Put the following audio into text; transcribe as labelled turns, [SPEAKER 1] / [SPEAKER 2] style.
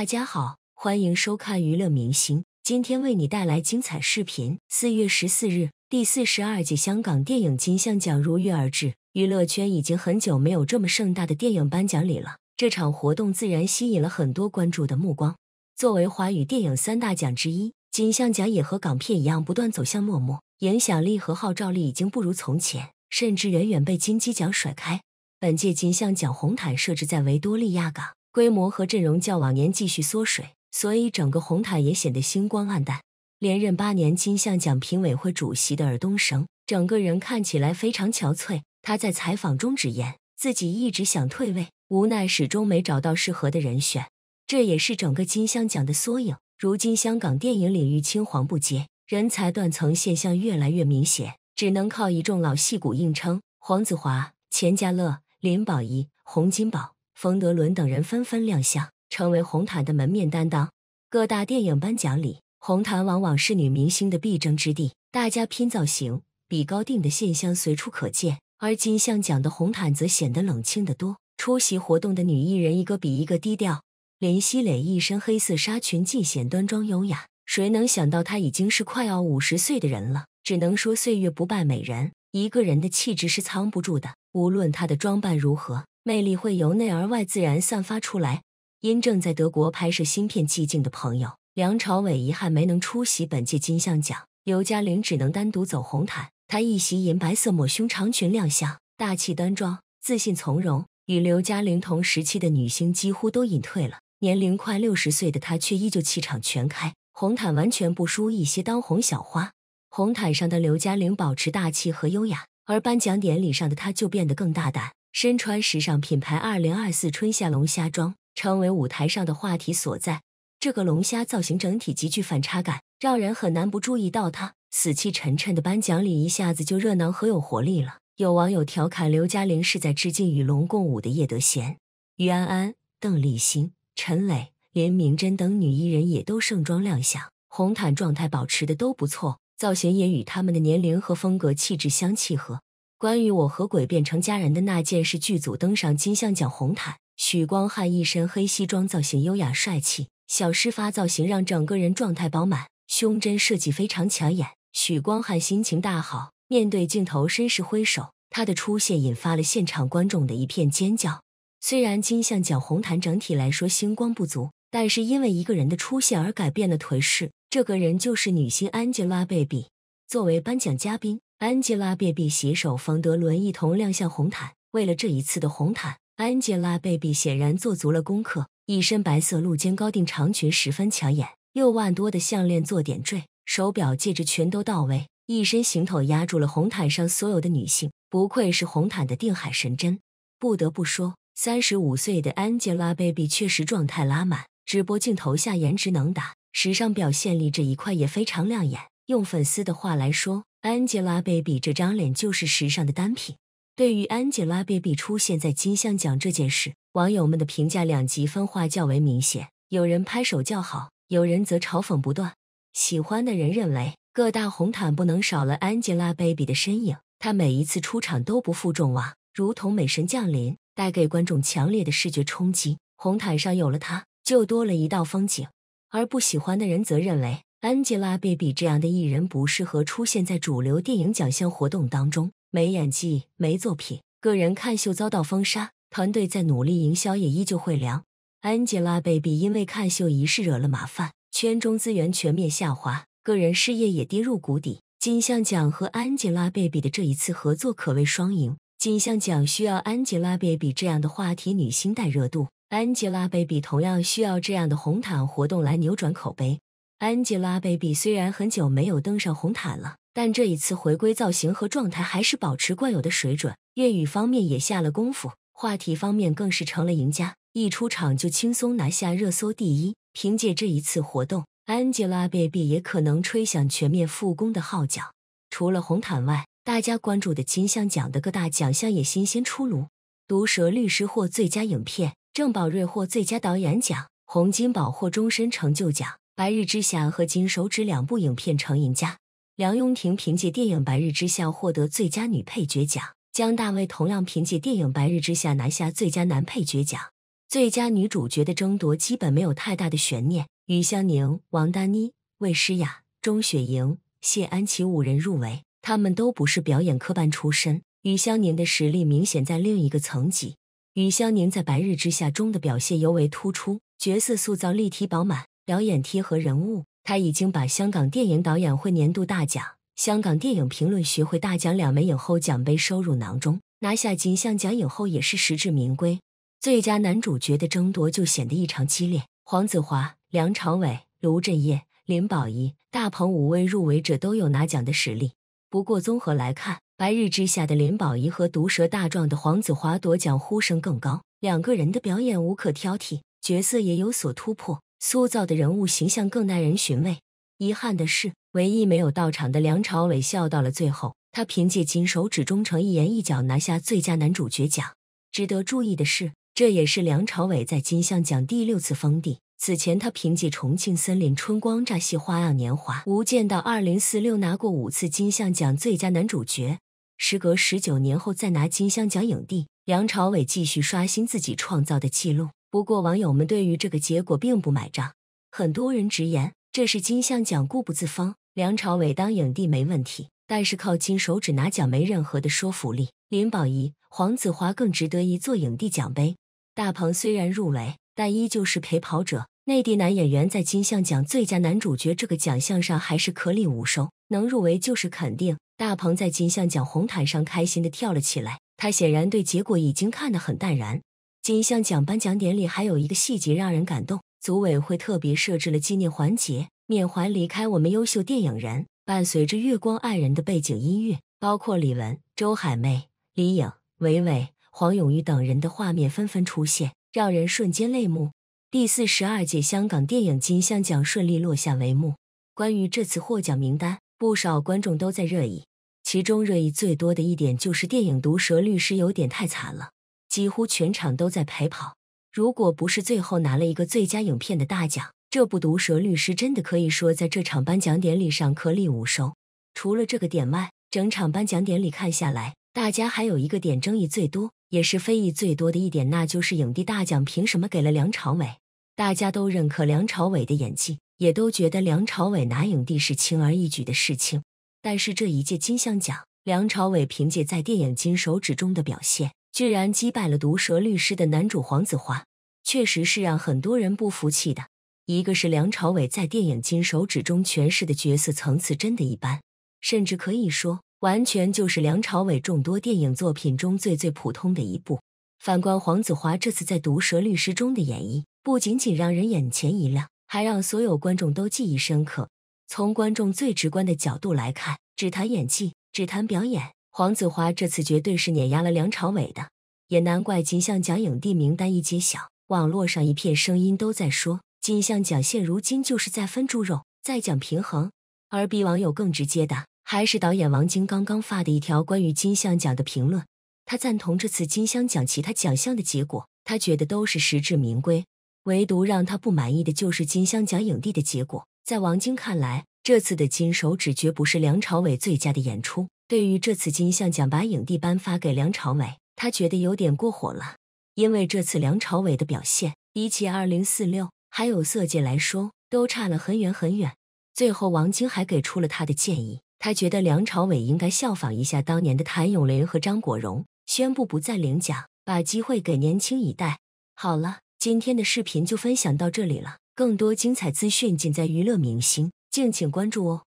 [SPEAKER 1] 大家好，欢迎收看娱乐明星，今天为你带来精彩视频。四月十四日，第四十二届香港电影金像奖如约而至，娱乐圈已经很久没有这么盛大的电影颁奖礼了。这场活动自然吸引了很多关注的目光。作为华语电影三大奖之一，金像奖也和港片一样不断走向落寞，影响力和号召力已经不如从前，甚至远远被金鸡奖甩开。本届金像奖红毯设置在维多利亚港。规模和阵容较往年继续缩水，所以整个红毯也显得星光黯淡。连任八年金像奖评委会主席的尔冬升，整个人看起来非常憔悴。他在采访中直言，自己一直想退位，无奈始终没找到适合的人选。这也是整个金像奖的缩影。如今香港电影领域青黄不接，人才断层现象越来越明显，只能靠一众老戏骨硬撑。黄子华、钱嘉乐、林保怡、洪金宝。冯德伦等人纷纷亮相，成为红毯的门面担当。各大电影颁奖礼，红毯往往是女明星的必争之地，大家拼造型、比高定的现象随处可见。而金像奖的红毯则显得冷清得多，出席活动的女艺人一个比一个低调。林熙蕾一身黑色纱裙，尽显端庄优雅。谁能想到她已经是快要五十岁的人了？只能说岁月不败美人，一个人的气质是藏不住的，无论她的装扮如何。魅力会由内而外自然散发出来。因正在德国拍摄新片《寂静》的朋友，梁朝伟遗憾没能出席本届金像奖，刘嘉玲只能单独走红毯。她一袭银白色抹胸长裙亮相，大气端庄，自信从容。与刘嘉玲同时期的女星几乎都隐退了，年龄快六十岁的她却依旧气场全开，红毯完全不输一些当红小花。红毯上的刘嘉玲保持大气和优雅，而颁奖典礼上的她就变得更大胆。身穿时尚品牌2024春夏龙虾装，成为舞台上的话题所在。这个龙虾造型整体极具反差感，让人很难不注意到它。死气沉沉的颁奖礼一下子就热闹和有活力了。有网友调侃刘嘉玲是在致敬与龙共舞的叶德娴、余安安、邓丽欣、陈磊、连明真等女艺人，也都盛装亮相，红毯状态保持的都不错，造型也与他们的年龄和风格气质相契合。关于我和鬼变成家人的那件，事，剧组登上金像奖红毯。许光汉一身黑西装，造型优雅帅气。小诗发造型让整个人状态饱满，胸针设计非常抢眼。许光汉心情大好，面对镜头绅士挥手。他的出现引发了现场观众的一片尖叫。虽然金像奖红毯整体来说星光不足，但是因为一个人的出现而改变了颓势。这个人就是女星 Angelababy。作为颁奖嘉宾。安吉拉·贝比携手冯德伦一同亮相红毯。为了这一次的红毯，安吉拉·贝比显然做足了功课，一身白色露肩高定长裙十分抢眼，六万多的项链做点缀，手表、戒指全都到位，一身行头压住了红毯上所有的女性，不愧是红毯的定海神针。不得不说，三十五岁的安吉拉·贝比确实状态拉满，直播镜头下颜值能打，时尚表现力这一块也非常亮眼。用粉丝的话来说。Angelababy 这张脸就是时尚的单品。对于 Angelababy 出现在金像奖这件事，网友们的评价两极分化较为明显，有人拍手叫好，有人则嘲讽不断。喜欢的人认为，各大红毯不能少了 Angelababy 的身影，她每一次出场都不负众望，如同美神降临，带给观众强烈的视觉冲击。红毯上有了她，就多了一道风景。而不喜欢的人则认为。安吉拉· b y 这样的艺人不适合出现在主流电影奖项活动当中，没演技、没作品，个人看秀遭到封杀，团队在努力营销也依旧会凉。安吉拉· b y 因为看秀一事惹了麻烦，圈中资源全面下滑，个人事业也跌入谷底。金像奖和安吉拉· b y 的这一次合作可谓双赢，金像奖需要安吉拉· b y 这样的话题女星带热度，安吉拉· b y 同样需要这样的红毯活动来扭转口碑。Angelababy 虽然很久没有登上红毯了，但这一次回归造型和状态还是保持惯有的水准。粤语方面也下了功夫，话题方面更是成了赢家，一出场就轻松拿下热搜第一。凭借这一次活动，a n g e l a b a b y 也可能吹响全面复工的号角。除了红毯外，大家关注的金像奖的各大奖项也新鲜出炉：毒舌律师获最佳影片，郑宝瑞获最佳导演奖，洪金宝获终身成就奖。《白日之下》和《金手指》两部影片成赢家。梁雍婷凭借电影《白日之下》获得最佳女配角奖，姜大卫同样凭借电影《白日之下》拿下最佳男配角奖。最佳女主角的争夺基本没有太大的悬念。于香凝、王丹妮、魏诗雅、钟雪莹、谢安琪五人入围，他们都不是表演科班出身。于香凝的实力明显在另一个层级。于香凝在《白日之下》中的表现尤为突出，角色塑造立体饱满。表演贴合人物，他已经把香港电影导演会年度大奖、香港电影评论学会大奖两枚影后奖杯收入囊中，拿下金像奖影后也是实至名归。最佳男主角的争夺就显得异常激烈，黄子华、梁朝伟、卢振业、林保怡、大鹏五位入围者都有拿奖的实力。不过综合来看，白日之下的林保怡和毒舌大壮的黄子华夺奖呼声更高，两个人的表演无可挑剔，角色也有所突破。塑造的人物形象更耐人寻味。遗憾的是，唯一没有到场的梁朝伟笑到了最后。他凭借《金手指》忠诚一言一脚拿下最佳男主角奖。值得注意的是，这也是梁朝伟在金像奖第六次封帝。此前，他凭借《重庆森林》《春光乍泄》《花样年华》《无间道二零四六》拿过五次金像奖最佳男主角。时隔十九年后再拿金像奖影帝，梁朝伟继续刷新自己创造的纪录。不过，网友们对于这个结果并不买账，很多人直言这是金像奖固步自封。梁朝伟当影帝没问题，但是靠金手指拿奖没任何的说服力。林保怡、黄子华更值得一座影帝奖杯。大鹏虽然入围，但依旧是陪跑者。内地男演员在金像奖最佳男主角这个奖项上还是颗粒无收，能入围就是肯定。大鹏在金像奖红毯上开心地跳了起来，他显然对结果已经看得很淡然。金像奖颁奖典礼还有一个细节让人感动，组委会特别设置了纪念环节，缅怀离开我们优秀电影人。伴随着《月光爱人》的背景音乐，包括李玟、周海媚、李颖、韦伟、黄永玉等人的画面纷纷出现，让人瞬间泪目。第四十二届香港电影金像奖顺利落下帷幕。关于这次获奖名单，不少观众都在热议，其中热议最多的一点就是电影《毒蛇律师》有点太惨了。几乎全场都在陪跑，如果不是最后拿了一个最佳影片的大奖，这部《毒舌律师》真的可以说在这场颁奖典礼上颗粒无收。除了这个点外，整场颁奖典礼看下来，大家还有一个点争议最多，也是非议最多的一点，那就是影帝大奖凭什么给了梁朝伟？大家都认可梁朝伟的演技，也都觉得梁朝伟拿影帝是轻而易举的事情。但是这一届金像奖，梁朝伟凭借在电影《金手指》中的表现。居然击败了毒蛇律师的男主黄子华，确实是让很多人不服气的。一个是梁朝伟在电影《金手指》中诠释的角色层次真的一般，甚至可以说完全就是梁朝伟众多电影作品中最最普通的一步。反观黄子华这次在《毒蛇律师》中的演绎，不仅仅让人眼前一亮，还让所有观众都记忆深刻。从观众最直观的角度来看，只谈演技，只谈表演。黄子华这次绝对是碾压了梁朝伟的，也难怪金像奖影帝名单一揭晓，网络上一片声音都在说金像奖现如今就是在分猪肉，在讲平衡。而比网友更直接的，还是导演王晶刚刚发的一条关于金像奖的评论。他赞同这次金像奖其他奖项的结果，他觉得都是实至名归，唯独让他不满意的就是金像奖影帝的结果。在王晶看来，这次的金手指绝不是梁朝伟最佳的演出。对于这次金像奖把影帝颁发给梁朝伟，他觉得有点过火了，因为这次梁朝伟的表现比起《二零四六》还有《色戒》来说，都差了很远很远。最后，王晶还给出了他的建议，他觉得梁朝伟应该效仿一下当年的谭咏麟和张国荣，宣布不再领奖，把机会给年轻一代。好了，今天的视频就分享到这里了，更多精彩资讯尽在娱乐明星，敬请关注哦。